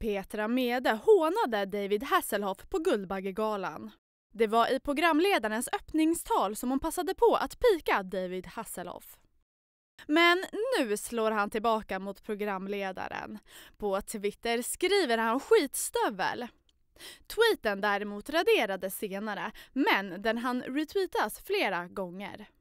Petra Mede hånade David Hasselhoff på Guldbaggegalan. Det var i programledarens öppningstal som hon passade på att pika David Hasselhoff. Men nu slår han tillbaka mot programledaren. På Twitter skriver han skitstövel. Tweeten däremot raderades senare, men den hann retweetas flera gånger.